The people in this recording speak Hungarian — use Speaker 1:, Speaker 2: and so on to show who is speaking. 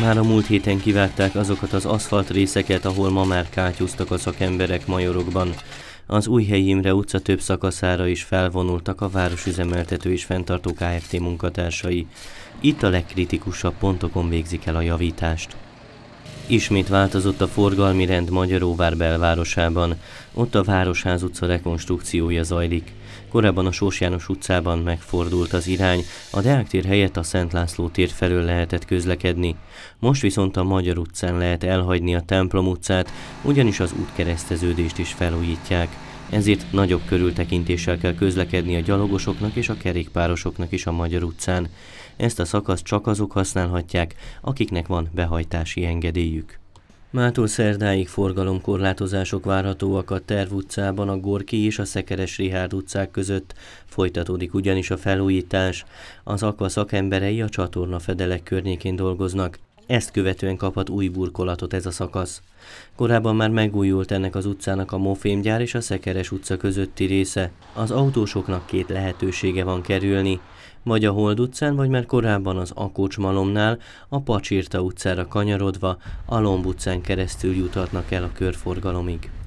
Speaker 1: Már a múlt héten kivágták azokat az aszfalt részeket, ahol ma már kátyúztak a szakemberek majorokban. Az új helyimre utca több szakaszára is felvonultak a városüzemeltető és fenntartó KFT munkatársai. Itt a legkritikusabb pontokon végzik el a javítást. Ismét változott a forgalmi rend Magyaróvár belvárosában. Ott a Városház utca rekonstrukciója zajlik. Korábban a Sós János utcában megfordult az irány, a Deák tér helyett a Szent László tér felől lehetett közlekedni. Most viszont a Magyar utcán lehet elhagyni a Templom utcát, ugyanis az útkereszteződést is felújítják ezért nagyobb körültekintéssel kell közlekedni a gyalogosoknak és a kerékpárosoknak is a Magyar utcán. Ezt a szakaszt csak azok használhatják, akiknek van behajtási engedélyük. Mától szerdáig forgalomkorlátozások várhatóak a Terv utcában, a Gorki és a Szekeres Rihárd utcák között. Folytatódik ugyanis a felújítás. Az akva szakemberei a csatorna fedelek környékén dolgoznak. Ezt követően kaphat új burkolatot ez a szakasz. Korábban már megújult ennek az utcának a Mofémgyár és a Szekeres utca közötti része. Az autósoknak két lehetősége van kerülni. Vagy a Hold utcán, vagy már korábban az Malomnál, a Pacsirta utcára kanyarodva, a Lomb utcán keresztül juthatnak el a körforgalomig.